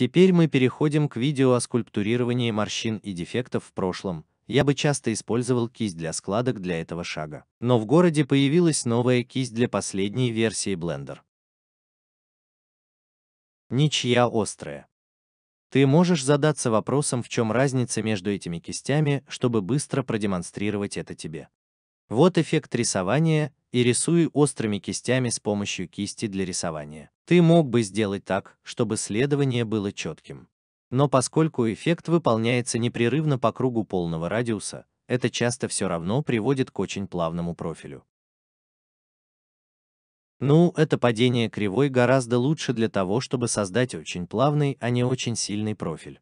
Теперь мы переходим к видео о скульптурировании морщин и дефектов в прошлом. Я бы часто использовал кисть для складок для этого шага. Но в городе появилась новая кисть для последней версии Blender. Ничья острая. Ты можешь задаться вопросом, в чем разница между этими кистями, чтобы быстро продемонстрировать это тебе. Вот эффект рисования, и рисую острыми кистями с помощью кисти для рисования. Ты мог бы сделать так, чтобы следование было четким. Но поскольку эффект выполняется непрерывно по кругу полного радиуса, это часто все равно приводит к очень плавному профилю. Ну, это падение кривой гораздо лучше для того, чтобы создать очень плавный, а не очень сильный профиль.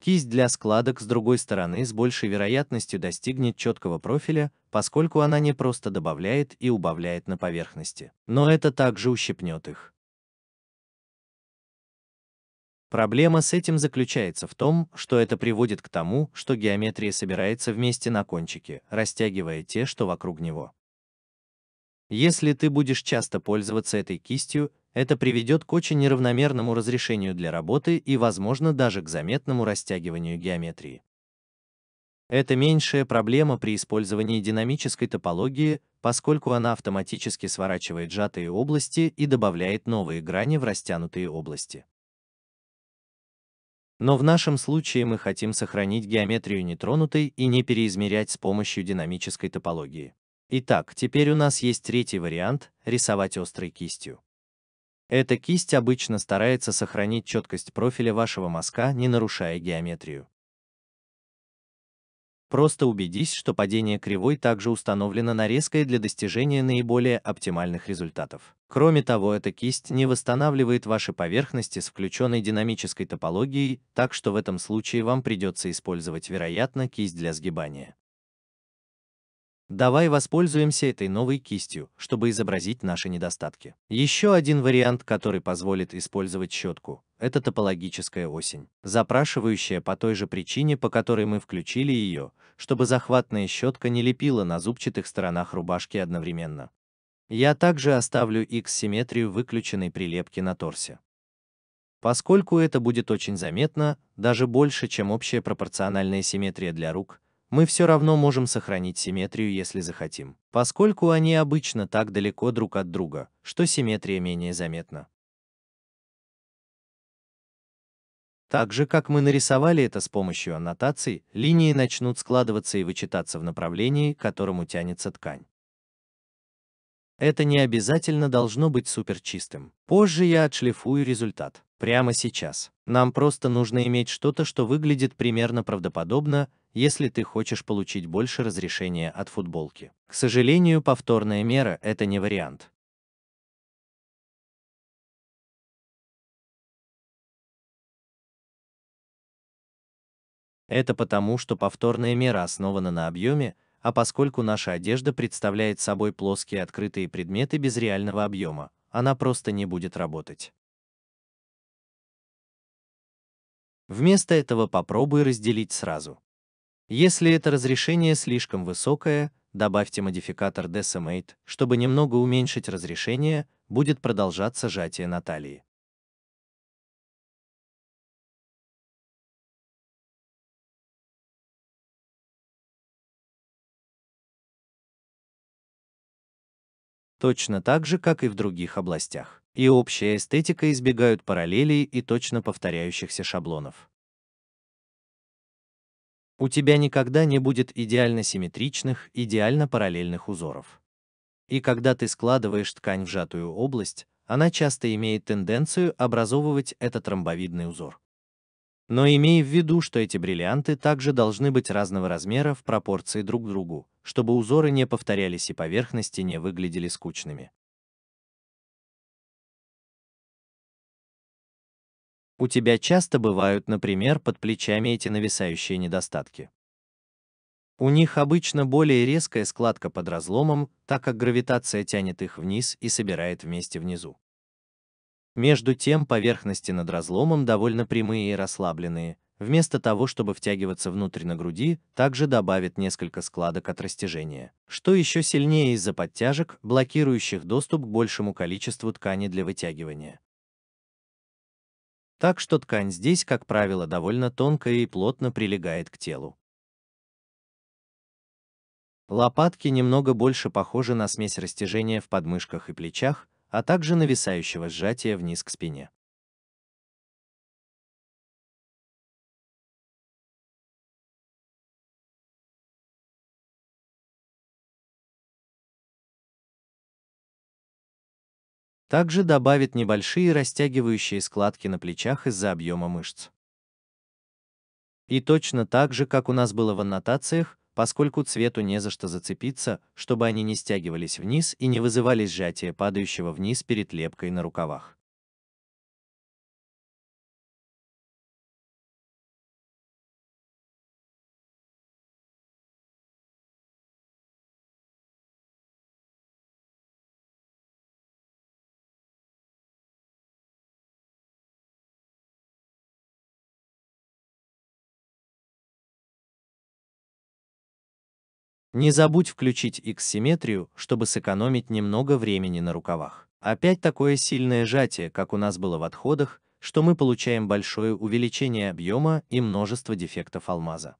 Кисть для складок с другой стороны с большей вероятностью достигнет четкого профиля, поскольку она не просто добавляет и убавляет на поверхности, но это также ущипнет их. Проблема с этим заключается в том, что это приводит к тому, что геометрия собирается вместе на кончике, растягивая те, что вокруг него. Если ты будешь часто пользоваться этой кистью, это приведет к очень неравномерному разрешению для работы и, возможно, даже к заметному растягиванию геометрии. Это меньшая проблема при использовании динамической топологии, поскольку она автоматически сворачивает сжатые области и добавляет новые грани в растянутые области. Но в нашем случае мы хотим сохранить геометрию нетронутой и не переизмерять с помощью динамической топологии. Итак, теперь у нас есть третий вариант – рисовать острой кистью. Эта кисть обычно старается сохранить четкость профиля вашего мазка, не нарушая геометрию. Просто убедись, что падение кривой также установлено на резкое для достижения наиболее оптимальных результатов. Кроме того, эта кисть не восстанавливает ваши поверхности с включенной динамической топологией, так что в этом случае вам придется использовать, вероятно, кисть для сгибания. Давай воспользуемся этой новой кистью, чтобы изобразить наши недостатки. Еще один вариант, который позволит использовать щетку, это топологическая осень, запрашивающая по той же причине, по которой мы включили ее, чтобы захватная щетка не лепила на зубчатых сторонах рубашки одновременно. Я также оставлю X-симметрию выключенной прилепки на торсе. Поскольку это будет очень заметно, даже больше, чем общая пропорциональная симметрия для рук, мы все равно можем сохранить симметрию, если захотим, поскольку они обычно так далеко друг от друга, что симметрия менее заметна. Так же, как мы нарисовали это с помощью аннотаций, линии начнут складываться и вычитаться в направлении, к которому тянется ткань. Это не обязательно должно быть суперчистым. Позже я отшлифую результат. Прямо сейчас. Нам просто нужно иметь что-то, что выглядит примерно правдоподобно, если ты хочешь получить больше разрешения от футболки. К сожалению, повторная мера – это не вариант. Это потому, что повторная мера основана на объеме, а поскольку наша одежда представляет собой плоские открытые предметы без реального объема, она просто не будет работать. Вместо этого попробуй разделить сразу. Если это разрешение слишком высокое, добавьте модификатор Decimate, чтобы немного уменьшить разрешение, будет продолжаться сжатие Натальи. точно так же, как и в других областях. И общая эстетика избегают параллелей и точно повторяющихся шаблонов. У тебя никогда не будет идеально симметричных, идеально параллельных узоров. И когда ты складываешь ткань в сжатую область, она часто имеет тенденцию образовывать этот ромбовидный узор. Но имей в виду, что эти бриллианты также должны быть разного размера в пропорции друг к другу, чтобы узоры не повторялись и поверхности не выглядели скучными. У тебя часто бывают, например, под плечами эти нависающие недостатки. У них обычно более резкая складка под разломом, так как гравитация тянет их вниз и собирает вместе внизу. Между тем поверхности над разломом довольно прямые и расслабленные, вместо того, чтобы втягиваться внутрь на груди, также добавит несколько складок от растяжения, что еще сильнее из-за подтяжек, блокирующих доступ к большему количеству ткани для вытягивания так что ткань здесь, как правило, довольно тонкая и плотно прилегает к телу. Лопатки немного больше похожи на смесь растяжения в подмышках и плечах, а также нависающего сжатия вниз к спине. Также добавит небольшие растягивающие складки на плечах из-за объема мышц. И точно так же, как у нас было в аннотациях, поскольку цвету не за что зацепиться, чтобы они не стягивались вниз и не вызывали сжатие падающего вниз перед лепкой на рукавах. Не забудь включить X-симметрию, чтобы сэкономить немного времени на рукавах. Опять такое сильное сжатие, как у нас было в отходах, что мы получаем большое увеличение объема и множество дефектов алмаза.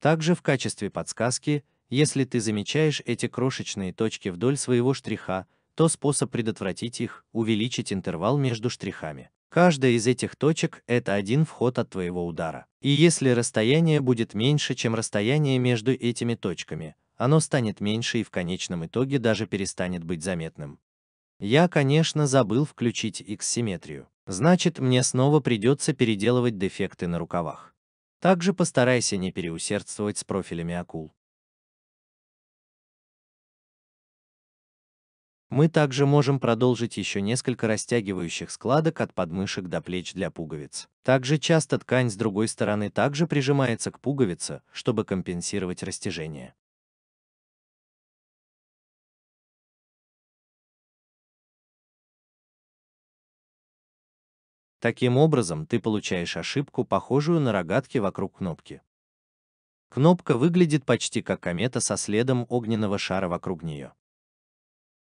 Также в качестве подсказки, если ты замечаешь эти крошечные точки вдоль своего штриха, то способ предотвратить их – увеличить интервал между штрихами. Каждая из этих точек – это один вход от твоего удара. И если расстояние будет меньше, чем расстояние между этими точками, оно станет меньше и в конечном итоге даже перестанет быть заметным. Я, конечно, забыл включить X-симметрию. Значит, мне снова придется переделывать дефекты на рукавах. Также постарайся не переусердствовать с профилями акул. Мы также можем продолжить еще несколько растягивающих складок от подмышек до плеч для пуговиц. Также часто ткань с другой стороны также прижимается к пуговице, чтобы компенсировать растяжение. Таким образом, ты получаешь ошибку, похожую на рогатки вокруг кнопки. Кнопка выглядит почти как комета со следом огненного шара вокруг нее.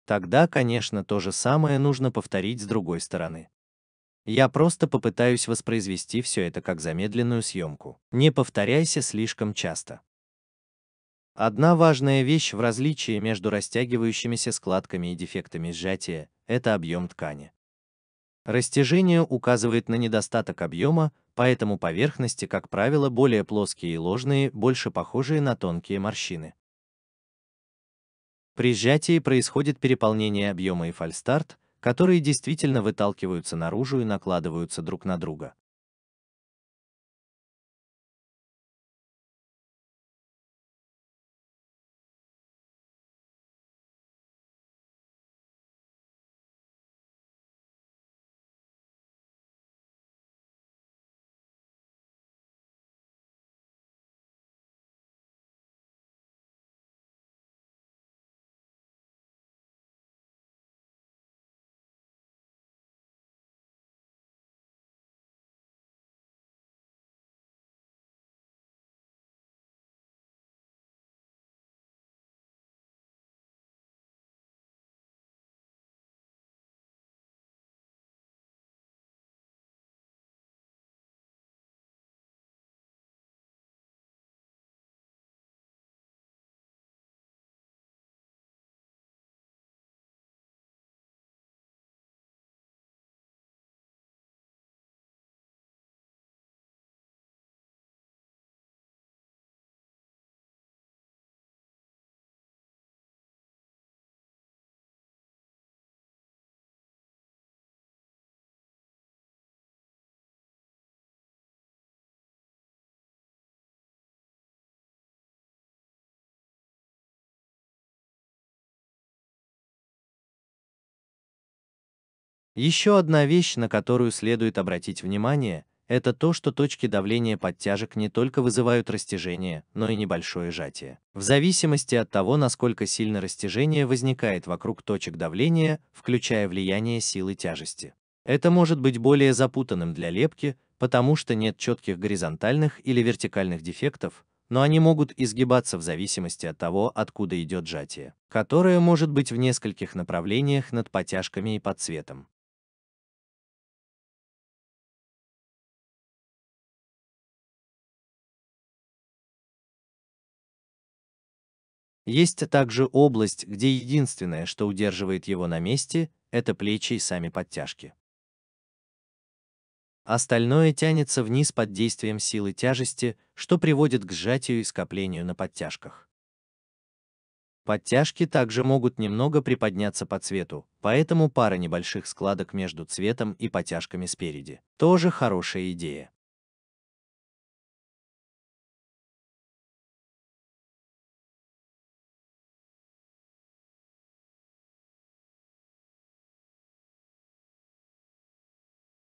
Тогда, конечно, то же самое нужно повторить с другой стороны. Я просто попытаюсь воспроизвести все это как замедленную съемку. Не повторяйся слишком часто. Одна важная вещь в различии между растягивающимися складками и дефектами сжатия – это объем ткани. Растяжение указывает на недостаток объема, поэтому поверхности, как правило, более плоские и ложные, больше похожие на тонкие морщины. При сжатии происходит переполнение объема и фальстарт, которые действительно выталкиваются наружу и накладываются друг на друга. Еще одна вещь, на которую следует обратить внимание, это то, что точки давления подтяжек не только вызывают растяжение, но и небольшое сжатие. В зависимости от того, насколько сильно растяжение возникает вокруг точек давления, включая влияние силы тяжести. Это может быть более запутанным для лепки, потому что нет четких горизонтальных или вертикальных дефектов, но они могут изгибаться в зависимости от того, откуда идет сжатие, которое может быть в нескольких направлениях над потяжками и под цветом. Есть также область, где единственное, что удерживает его на месте, это плечи и сами подтяжки. Остальное тянется вниз под действием силы тяжести, что приводит к сжатию и скоплению на подтяжках. Подтяжки также могут немного приподняться по цвету, поэтому пара небольших складок между цветом и подтяжками спереди – тоже хорошая идея.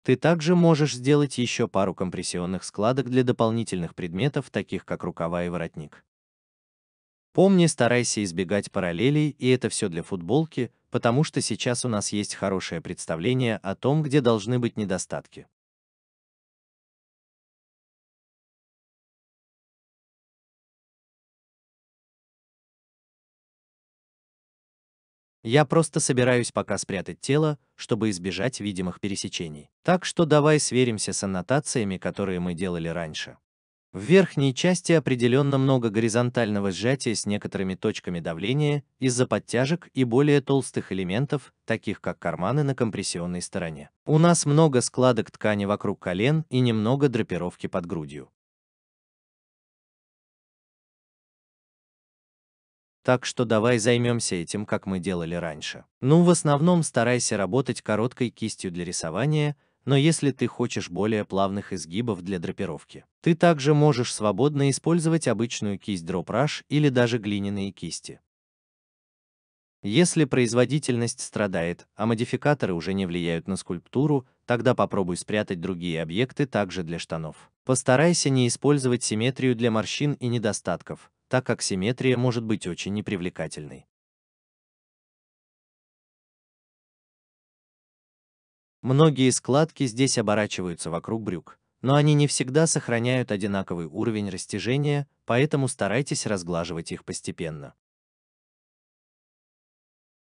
Ты также можешь сделать еще пару компрессионных складок для дополнительных предметов, таких как рукава и воротник. Помни, старайся избегать параллелей, и это все для футболки, потому что сейчас у нас есть хорошее представление о том, где должны быть недостатки. Я просто собираюсь пока спрятать тело, чтобы избежать видимых пересечений. Так что давай сверимся с аннотациями, которые мы делали раньше. В верхней части определенно много горизонтального сжатия с некоторыми точками давления из-за подтяжек и более толстых элементов, таких как карманы на компрессионной стороне. У нас много складок ткани вокруг колен и немного драпировки под грудью. Так что давай займемся этим, как мы делали раньше. Ну, в основном старайся работать короткой кистью для рисования, но если ты хочешь более плавных изгибов для драпировки, ты также можешь свободно использовать обычную кисть Drop Brush или даже глиняные кисти. Если производительность страдает, а модификаторы уже не влияют на скульптуру, тогда попробуй спрятать другие объекты также для штанов. Постарайся не использовать симметрию для морщин и недостатков, так как симметрия может быть очень непривлекательной. Многие складки здесь оборачиваются вокруг брюк, но они не всегда сохраняют одинаковый уровень растяжения, поэтому старайтесь разглаживать их постепенно.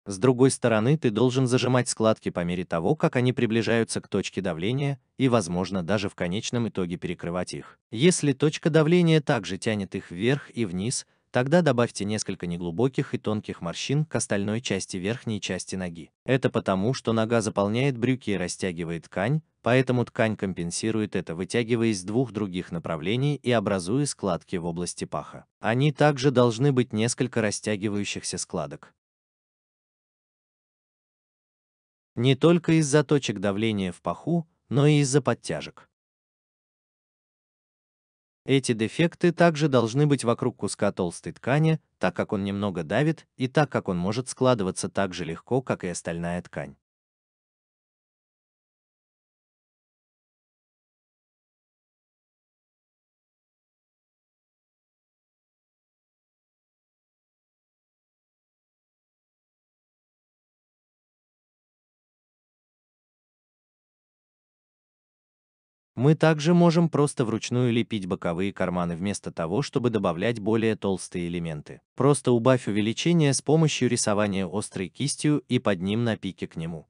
С другой стороны, ты должен зажимать складки по мере того, как они приближаются к точке давления, и, возможно, даже в конечном итоге перекрывать их. Если точка давления также тянет их вверх и вниз, тогда добавьте несколько неглубоких и тонких морщин к остальной части верхней части ноги. Это потому, что нога заполняет брюки и растягивает ткань, поэтому ткань компенсирует это, вытягиваясь из двух других направлений и образуя складки в области паха. Они также должны быть несколько растягивающихся складок. не только из-за точек давления в паху, но и из-за подтяжек. Эти дефекты также должны быть вокруг куска толстой ткани, так как он немного давит и так как он может складываться так же легко, как и остальная ткань. Мы также можем просто вручную лепить боковые карманы вместо того, чтобы добавлять более толстые элементы. Просто убавь увеличение с помощью рисования острой кистью и под ним на пике к нему.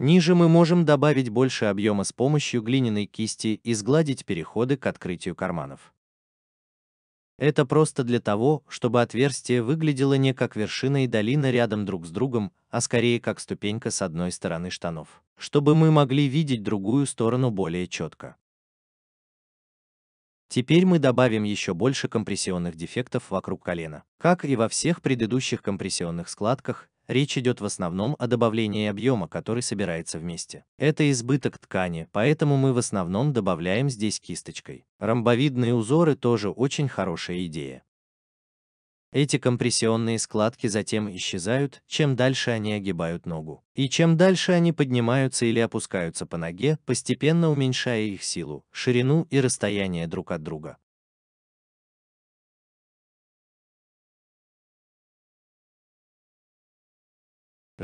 Ниже мы можем добавить больше объема с помощью глиняной кисти и сгладить переходы к открытию карманов. Это просто для того, чтобы отверстие выглядело не как вершина и долина рядом друг с другом, а скорее как ступенька с одной стороны штанов, чтобы мы могли видеть другую сторону более четко. Теперь мы добавим еще больше компрессионных дефектов вокруг колена. Как и во всех предыдущих компрессионных складках, речь идет в основном о добавлении объема, который собирается вместе. Это избыток ткани, поэтому мы в основном добавляем здесь кисточкой. Ромбовидные узоры тоже очень хорошая идея. Эти компрессионные складки затем исчезают, чем дальше они огибают ногу. И чем дальше они поднимаются или опускаются по ноге, постепенно уменьшая их силу, ширину и расстояние друг от друга.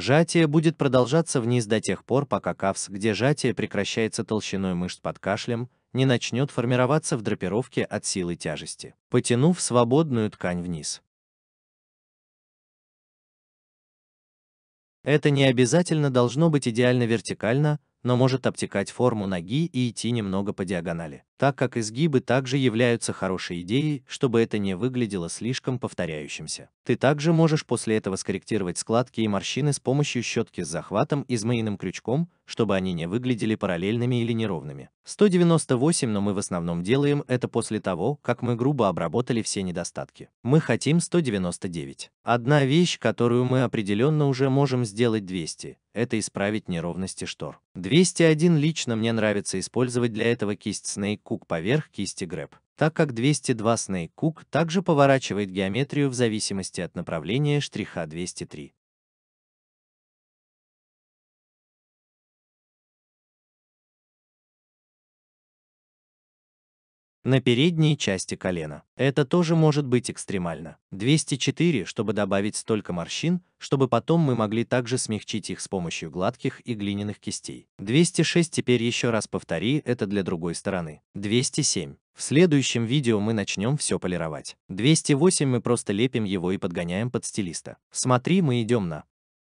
Жатие будет продолжаться вниз до тех пор, пока кавс, где жатие прекращается толщиной мышц под кашлем, не начнет формироваться в драпировке от силы тяжести, потянув свободную ткань вниз. Это не обязательно должно быть идеально вертикально, но может обтекать форму ноги и идти немного по диагонали, так как изгибы также являются хорошей идеей, чтобы это не выглядело слишком повторяющимся. Ты также можешь после этого скорректировать складки и морщины с помощью щетки с захватом и змеиным крючком, чтобы они не выглядели параллельными или неровными. 198, но мы в основном делаем это после того, как мы грубо обработали все недостатки. Мы хотим 199. Одна вещь, которую мы определенно уже можем сделать 200, это исправить неровности штор. 201 лично мне нравится использовать для этого кисть Snake Cook поверх кисти Grab, так как 202 Snake Cook также поворачивает геометрию в зависимости от направления штриха 203. на передней части колена. Это тоже может быть экстремально. 204, чтобы добавить столько морщин, чтобы потом мы могли также смягчить их с помощью гладких и глиняных кистей. 206 теперь еще раз повтори это для другой стороны. 207. В следующем видео мы начнем все полировать. 208 мы просто лепим его и подгоняем под стилиста. Смотри, мы идем на